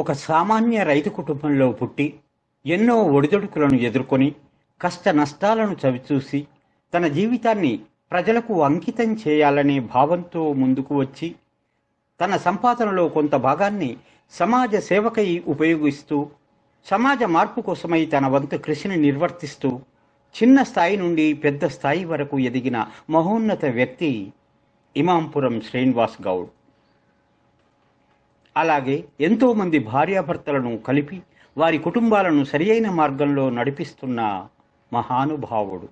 ఒక సామాన్య రైతు కుటుంబంలో పుట్టి ఎన్నో ఒడిదొడుకులను ఎదుర్కొని కష్ట నష్టాలను చవిచూసి తన జీవితాన్ని ప్రజలకు అంకితం చేయాలనే భావంతో ముందుకు వచ్చి తన సంపాదనలో కొంత భాగాన్ని సమాజ సేవకై ఉపయోగిస్తూ సమాజ మార్పు కోసమై తన వంతు కృషిని నిర్వర్తిస్తూ చిన్న స్థాయి నుండి పెద్ద స్థాయి వరకు ఎదిగిన మహోన్నత వ్యక్తి ఇమాంపురం శ్రీనివాస్ గౌడ్ అలాగే ఎంతోమంది భార్యాభర్తలను కలిపి వారి కుటుంబాలను సరియైన మార్గంలో నడిపిస్తున్న మహానుభావుడు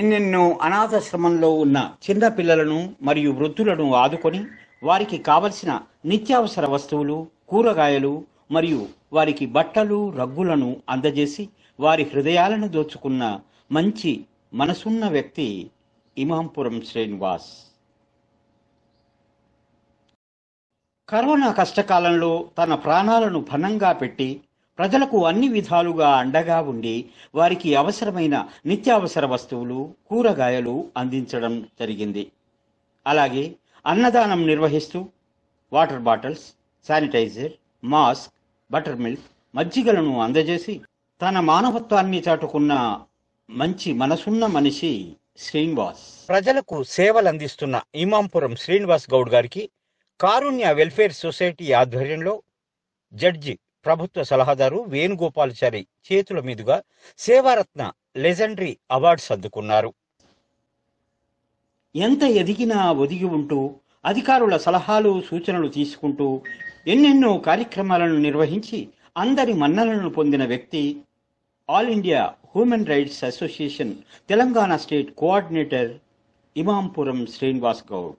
ఎన్నెన్నో అనాథాశ్రమంలో ఉన్న చిన్న పిల్లలను మరియు వృద్ధులను ఆదుకొని వారికి కావలసిన నిత్యావసర వస్తువులు కూరగాయలు మరియు వారికి బట్టలు రగ్గులను అందజేసి వారి హృదయాలను దోచుకున్న మంచి మనసున్న వ్యక్తి ఇమాంపురం శ్రీనివాస్ కరోనా కష్టకాలంలో తన ప్రాణాలను భనంగా పెట్టి ప్రజలకు అన్ని విధాలుగా అండగా ఉండి వారికి అవసరమైన నిత్యావసర వస్తువులు కూరగాయలు అందించడం జరిగింది అలాగే అన్నదానం నిర్వహిస్తూ water bottles sanitizer mask buttermilk మజ్జిగలను అందజేసి తన మానవత్వాన్ని చాటుకున్న మంచి మనసున్న మనిషి శ్రీనివాస్ ప్రజలకు సేవలు అందిస్తున్న ఇమాంపురం శ్రీనివాస్ గౌడ్ గారికి కారుణ్య వెల్ఫేర్ సొసైటీ ఆధ్వర్యంలో జడ్జి ప్రభుత్వ సలహాదారు వేణుగోపాలచారి చేతుల మీదుగా సేవారత్న లెజెండరీ అవార్డ్స్ అందుకున్నారు ఎంత ఎదిగినా ఒదిగి ఉంటూ అధికారుల సలహాలు సూచనలు తీసుకుంటూ ఎన్నెన్నో కార్యక్రమాలను నిర్వహించి అందరి మన్నలను పొందిన వ్యక్తి all India human rights association Telangana state coordinator Imampuram Srinivas Goud